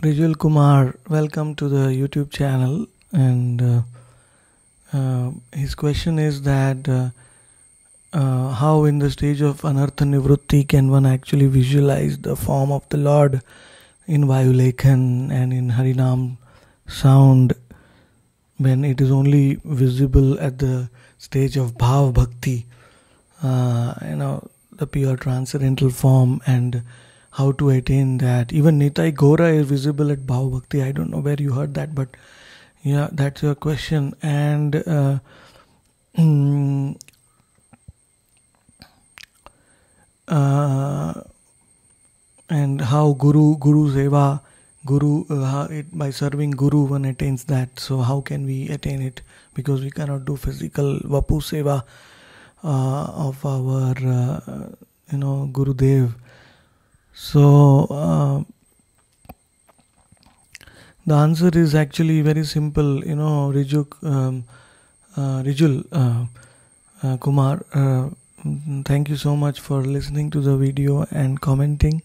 Rijal Kumar, welcome to the YouTube channel. And uh, uh, his question is that uh, uh how, in the stage of Anartha can one actually visualize the form of the Lord in Vayulekhan and in Harinam sound when it is only visible at the stage of Bhav Bhakti, uh, you know, the pure transcendental form and how to attain that. Even Nitai Gora is visible at Bhav Bhakti. I don't know where you heard that, but yeah, that's your question. And uh, uh, and how Guru Guru Seva Guru uh, it, by serving Guru one attains that. So how can we attain it? Because we cannot do physical Vapu Seva uh, of our uh, you know Guru Dev So uh, the answer is actually very simple. You know, riju um, uh, Rijul uh, uh, Kumar, uh, thank you so much for listening to the video and commenting.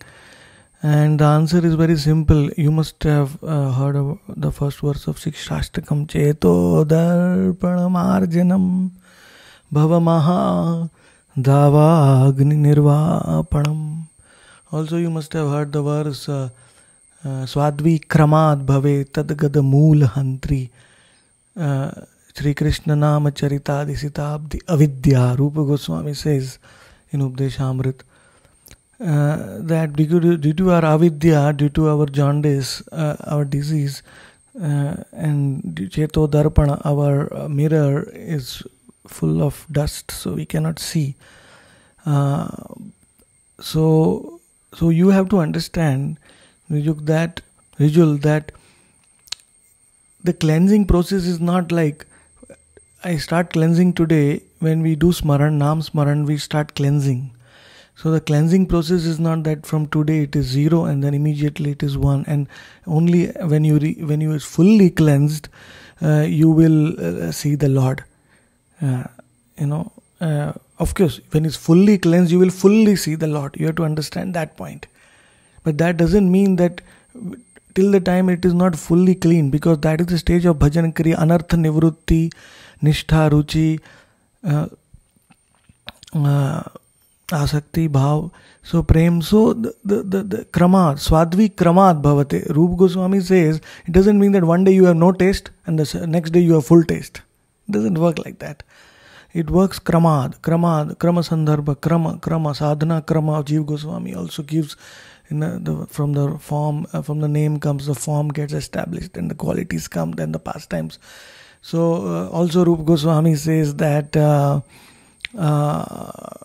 And the answer is very simple. You must have uh, heard of the first verse of Six Shastakam Cheto Darpanamarjanam Bhavamaha Davagni Nirvapanam. Also, you must have heard the verse uh, uh, Swadvi Kramad Bhave Tadgad Mool Hantri. Uh, Sri Krishna Nama Charita Disitabdi Avidya. Rupa Goswami says in Updeshamrit uh, that due to, our avidya, due to our jaundice, our disease, uh, and Cheto Darpana, our mirror is full of dust, so we cannot see. so so you have to understand that Rijul, that the cleansing process is not like I start cleansing today when we do smaran, nam smaran, we start cleansing. So the cleansing process is not that from today it is zero and then immediately it is one, and only when you re, when you is fully cleansed, uh, you will uh, see the Lord. Uh, you know, uh, of course when it's fully cleansed you will fully see the lot. you have to understand that point but that doesn't mean that till the time it is not fully clean because that is the stage of bhajan kriya, anartha nivrutti nishtha ruchi uh, uh asakti bhav so prem so the the the, krama swadvi kramat bhavate Rup goswami says it doesn't mean that one day you have no taste and the next day you have full taste it doesn't work like that it works kramad, kramad, krama sandarbha, krama, krama, sadhana krama of Goswami also gives a, the, from the form, uh, from the name comes the form gets established, and the qualities come, then the pastimes. So uh, also Rup Goswami says that. Uh, uh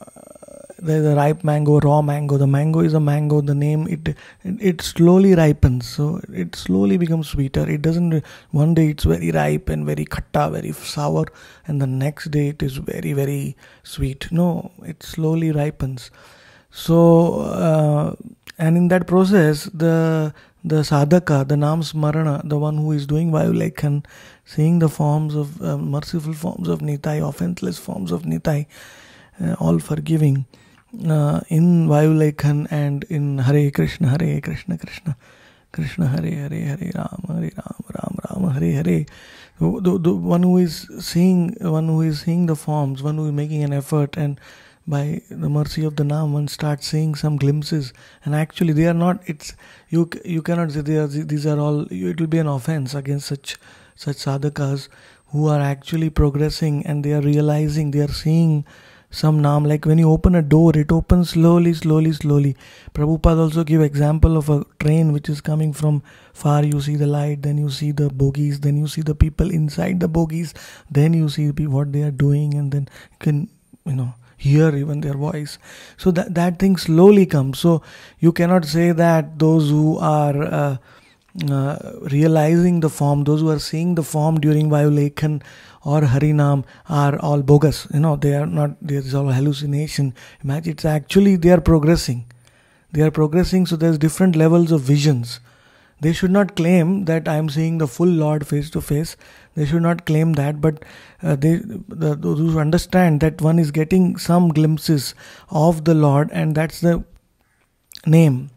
there's a ripe mango, raw mango. The mango is a mango. The name it it slowly ripens, so it slowly becomes sweeter. It doesn't one day it's very ripe and very khatta, very sour, and the next day it is very very sweet. No, it slowly ripens. So uh, and in that process, the the sadhaka, the nam smarana, the one who is doing vayulekhan, seeing the forms of uh, merciful forms of nitai, offenseless forms of nitai, uh, all forgiving uh, in Vayulekhan and in Hare Krishna, Hare Krishna, Krishna, Krishna, Hare Hare, Hare Ram, Hare Ram, Ram Ram, Hare Hare. The, the, the one who is seeing, one who is seeing the forms, one who is making an effort, and by the mercy of the Naam, one starts seeing some glimpses. And actually, they are not. It's you. You cannot say they are. These are all. It will be an offense against such such sadhakas who are actually progressing and they are realizing they are seeing some naam like when you open a door it opens slowly slowly slowly prabhupada also give example of a train which is coming from far you see the light then you see the bogies then you see the people inside the bogies then you see what they are doing and then you can you know hear even their voice so that that thing slowly comes so you cannot say that those who are uh, uh, realizing the form, those who are seeing the form during Vayulekhan or Harinam are all bogus. You know, they are not, there is all hallucination. Imagine it's actually they are progressing. They are progressing, so there's different levels of visions. They should not claim that I am seeing the full Lord face to face. They should not claim that, but uh, they, the, those who understand that one is getting some glimpses of the Lord, and that's the name